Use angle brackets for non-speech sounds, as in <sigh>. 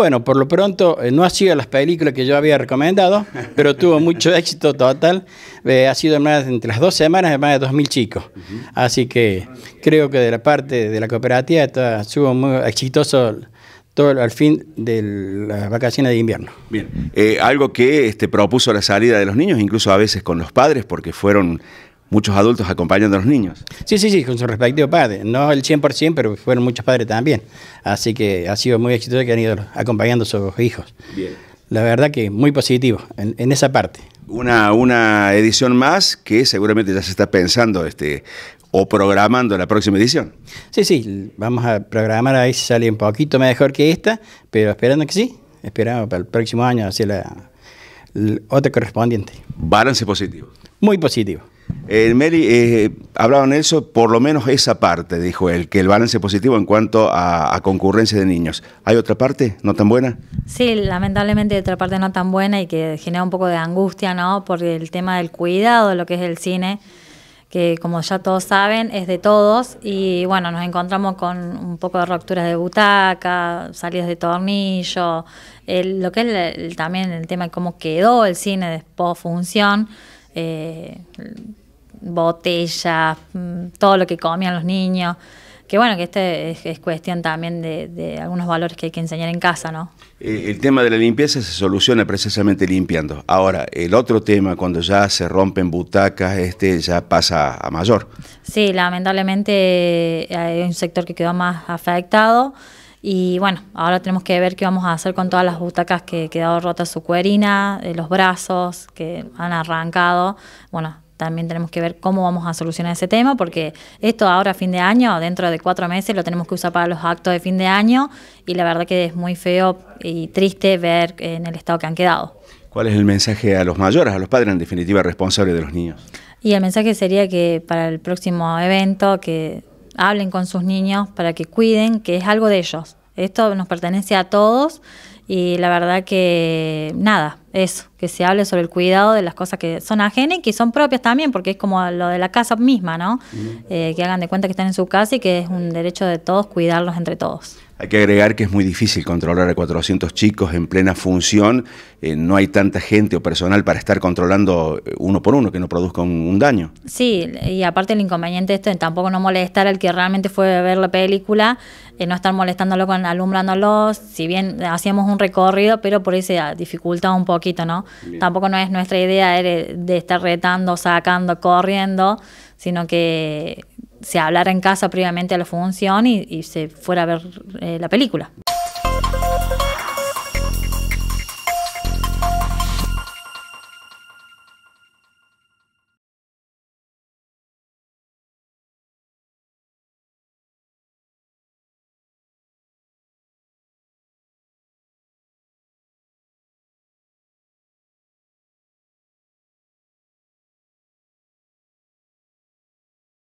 Bueno, por lo pronto eh, no ha sido las películas que yo había recomendado, <laughs> pero tuvo mucho éxito total. Eh, ha sido más entre las dos semanas, de más de 2.000 chicos. Así que creo que de la parte de la cooperativa estuvo muy exitoso todo al fin de las vacaciones de invierno. Bien, eh, algo que este, propuso la salida de los niños, incluso a veces con los padres, porque fueron muchos adultos acompañan a los niños. Sí, sí, sí, con su respectivo padre. No el 100%, pero fueron muchos padres también. Así que ha sido muy exitoso que han ido acompañando a sus hijos. Bien. La verdad que muy positivo en, esa parte. Una, una edición más que seguramente ya se está pensando este, o programando la próxima edición. Sí, sí, vamos a programar a ver si sale un poquito mejor que esta, pero esperando que sí, esperamos para el próximo año hacer la otra correspondiente. Balance positivo. Muy positivo. Eh, Mary, eh, hablaba eh, eso, por lo menos esa parte, dijo él, que el balance positivo en cuanto a, concurrencia de niños. ¿Hay otra parte no tan buena? Sí, lamentablemente hay otra parte no tan buena y que genera un poco de angustia, ¿no? Por el tema del cuidado, lo que es el cine, que como ya todos saben, es de todos. Y bueno, nos encontramos con un poco de rupturas de butaca, salidas de tornillo, lo que es también el tema de cómo quedó el cine después función. Eh, botellas, mm, todo lo que comían los niños. Que bueno, que este es, cuestión también de, algunos valores que hay que enseñar en casa, ¿no? Eh, el tema de la limpieza se soluciona precisamente limpiando. Ahora, el otro tema, cuando ya se rompen butacas, este ya pasa a mayor. Sí, lamentablemente eh, hay un sector que quedó más afectado. Y bueno, ahora tenemos que ver qué vamos a hacer con todas las butacas que quedaron rotas, su cuerina, eh, los brazos que han arrancado. Bueno, también tenemos que ver cómo vamos a solucionar ese tema, porque esto ahora a fin de año, dentro de cuatro meses, lo tenemos que usar para los actos de fin de año y la verdad que es muy feo y triste ver en el estado que han quedado. ¿Cuál es el mensaje a los mayores, a los padres en definitiva responsables de los niños? Y el mensaje sería que para el próximo evento que hablen con sus niños para que cuiden, que es algo de ellos. Esto nos pertenece a todos y la verdad que nada, eso, que se hable sobre el cuidado de las cosas que son ajenas y que son propias también, porque es como lo de la casa misma, ¿no? Eh, que hagan de cuenta que están en su casa y que es un derecho de todos cuidarlos entre todos. Hay que agregar que es muy difícil controlar a 400 chicos en plena función, eh, no hay tanta gente o personal para estar controlando eh, uno por uno que no produzca un, daño. Sí, y aparte el inconveniente de esto, tampoco no molestar al que realmente fue a ver la película, eh, no estar molestándolo con alumbrándolos, si bien hacíamos un recorrido, pero por ahí se dificulta un poquito, ¿no? Tampoco no es nuestra idea de estar retando, sacando, corriendo, sino que se hablara en casa previamente a la función y, se fuera a ver eh, la película.